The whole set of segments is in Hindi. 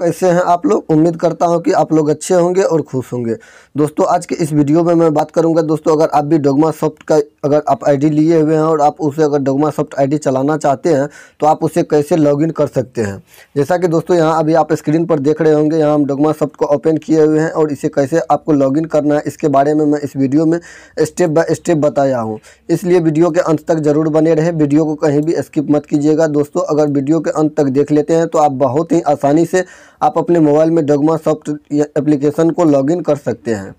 कैसे हैं आप लोग उम्मीद करता हूं कि आप लोग अच्छे होंगे और खुश होंगे दोस्तों आज के इस वीडियो में मैं बात करूंगा दोस्तों अगर आप भी डोगमा सॉफ्ट का अगर आप आईडी लिए हुए हैं और आप उसे अगर डोगमा सॉफ्ट आईडी चलाना चाहते हैं तो आप उसे कैसे लॉगिन कर सकते हैं जैसा कि दोस्तों यहाँ अभी आप स्क्रीन पर देख रहे होंगे यहाँ हम डोगमा सॉफ्ट को ओपन किए हुए हैं और इसे कैसे आपको लॉगिन करना है इसके बारे में मैं इस वीडियो में स्टेप बाय स्टेप बताया हूँ इसलिए वीडियो के अंत तक ज़रूर बने रहे वीडियो को कहीं भी स्किप मत कीजिएगा दोस्तों अगर वीडियो के अंत तक देख लेते हैं तो आप बहुत ही आसानी से आप अपने मोबाइल में डोगमा सॉफ्ट एप्लीकेशन को लॉगिन कर सकते हैं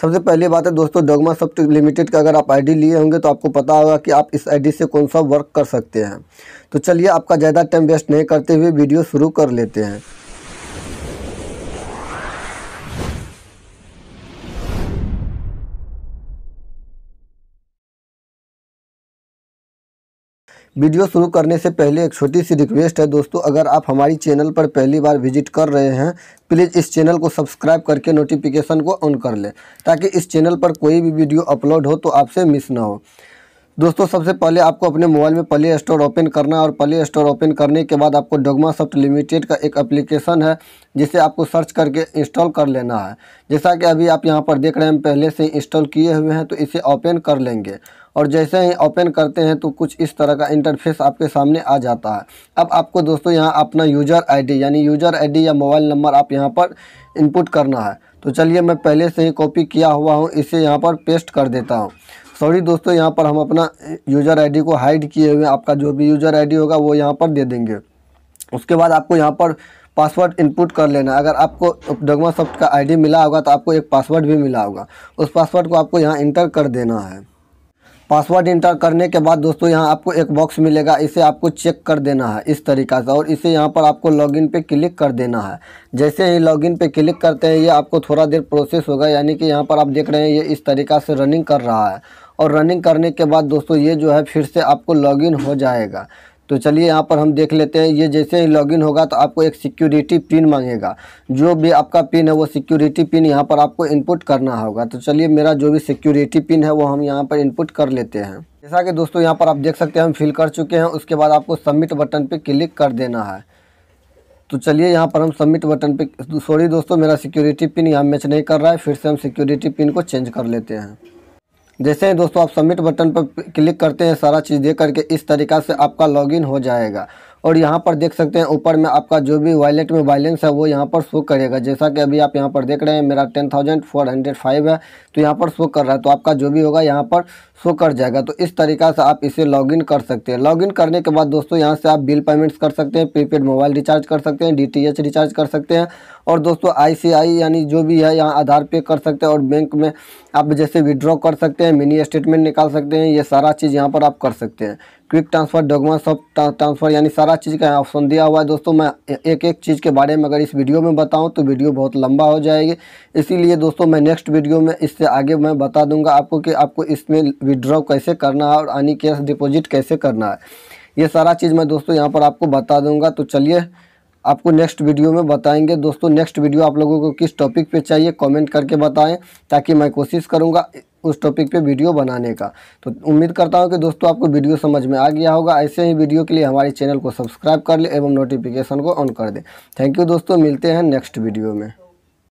सबसे पहली बात है दोस्तों डोगमा सॉफ्ट लिमिटेड का अगर आप आईडी लिए होंगे तो आपको पता होगा कि आप इस आईडी से कौन सा वर्क कर सकते हैं तो चलिए आपका ज़्यादा टाइम वेस्ट नहीं करते हुए वीडियो शुरू कर लेते हैं वीडियो शुरू करने से पहले एक छोटी सी रिक्वेस्ट है दोस्तों अगर आप हमारी चैनल पर पहली बार विजिट कर रहे हैं प्लीज़ इस चैनल को सब्सक्राइब करके नोटिफिकेशन को ऑन कर लें ताकि इस चैनल पर कोई भी वीडियो अपलोड हो तो आपसे मिस ना हो दोस्तों सबसे पहले आपको अपने मोबाइल में प्ले स्टोर ओपन करना और प्ले स्टोर ओपन करने के बाद आपको डोगमा सॉफ्ट लिमिटेड का एक एप्लीकेशन है जिसे आपको सर्च करके इंस्टॉल कर लेना है जैसा कि अभी आप यहां पर देख रहे हैं पहले से इंस्टॉल किए हुए हैं तो इसे ओपन कर लेंगे और जैसे ही ओपन करते हैं तो कुछ इस तरह का इंटरफेस आपके सामने आ जाता है अब आपको दोस्तों यहाँ अपना यूज़र आईडी यानी यूज़र आईडी या मोबाइल नंबर आप यहाँ पर इनपुट करना है तो चलिए मैं पहले से ही कॉपी किया हुआ हूँ इसे यहाँ पर पेस्ट कर देता हूँ सॉरी दोस्तों यहाँ पर हम अपना यूज़र आईडी को हाइड किए हुए आपका जो भी यूज़र आईडी होगा वो यहाँ पर दे देंगे उसके बाद आपको यहाँ पर पासवर्ड इनपुट कर लेना अगर आपको डगमा सॉफ्ट का आईडी मिला होगा तो आपको एक पासवर्ड भी मिला होगा उस पासवर्ड को आपको यहाँ इंटर कर देना है पासवर्ड इंटर करने के बाद दोस्तों यहाँ आपको एक बॉक्स मिलेगा इसे आपको चेक कर देना है इस तरीका से और इसे यहाँ पर आपको लॉगिन पे क्लिक कर देना है जैसे ही लॉगिन पे क्लिक करते हैं ये आपको थोड़ा देर प्रोसेस होगा यानी कि यहाँ पर आप देख रहे हैं ये इस तरीका से रनिंग कर रहा है और रनिंग करने के बाद दोस्तों ये जो है फिर से आपको लॉगिन हो जाएगा तो चलिए यहाँ पर हम देख लेते हैं ये जैसे ही लॉगिन होगा तो आपको एक सिक्योरिटी पिन मांगेगा जो भी आपका पिन है वो सिक्योरिटी पिन यहाँ पर आपको इनपुट करना होगा तो चलिए मेरा जो भी सिक्योरिटी पिन है वो हम यहाँ पर इनपुट कर लेते हैं जैसा कि दोस्तों यहाँ पर आप देख सकते हैं हम फिल कर चुके हैं उसके बाद आपको सबमिट बटन पर क्लिक कर देना है तो चलिए यहाँ पर हम सबमिट बटन पर सॉरी दोस्तों मेरा सिक्योरिटी पिन यहाँ मैच नहीं कर रहा है फिर से हम सिक्योरिटी पिन को चेंज कर लेते हैं जैसे दोस्तों आप सबमिट बटन पर क्लिक करते हैं सारा चीज़ दे करके इस तरीका से आपका लॉगिन हो जाएगा और यहाँ पर देख सकते हैं ऊपर में आपका जो भी वॉलेट में बैलेंस है वो यहाँ पर शो करेगा जैसा कि अभी आप यहाँ पर देख रहे हैं मेरा ten thousand four hundred five है तो यहाँ पर शो कर रहा है तो आपका जो भी होगा यहाँ पर शो कर जाएगा तो इस तरीका से आप इसे लॉगिन कर सकते हैं लॉगिन करने के बाद दोस्तों यहाँ से आप बिल पेमेंट्स कर सकते हैं प्रीपेड मोबाइल रिचार्ज कर सकते हैं डी रिचार्ज कर सकते हैं और दोस्तों आई यानी जो भी है यहाँ आधार पे कर सकते हैं और बैंक में आप जैसे विड्रॉ कर सकते हैं मिनी स्टेटमेंट निकाल सकते हैं ये सारा चीज़ यहाँ पर आप कर सकते हैं क्विक ट्रांसफ़र डॉक्यूमेंट सब ट्रांसफ़र यानी सारा चीज़ का ऑप्शन दिया हुआ है दोस्तों मैं एक एक चीज़ के बारे में अगर इस वीडियो में बताऊं तो वीडियो बहुत लंबा हो जाएगी इसीलिए दोस्तों मैं नेक्स्ट वीडियो में इससे आगे मैं बता दूंगा आपको कि आपको इसमें विड्रॉ कैसे करना है और यानी कैश डिपोजिट कैसे करना है ये सारा चीज़ मैं दोस्तों यहाँ पर आपको बता दूँगा तो चलिए आपको नेक्स्ट वीडियो में बताएंगे दोस्तों नेक्स्ट वीडियो आप लोगों को किस टॉपिक पे चाहिए कमेंट करके बताएं ताकि मैं कोशिश करूंगा उस टॉपिक पे वीडियो बनाने का तो उम्मीद करता हूँ कि दोस्तों आपको वीडियो समझ में आ गया होगा ऐसे ही वीडियो के लिए हमारे चैनल को सब्सक्राइब कर लें एवं नोटिफिकेशन को ऑन कर दें थैंक यू दोस्तों मिलते हैं नेक्स्ट वीडियो में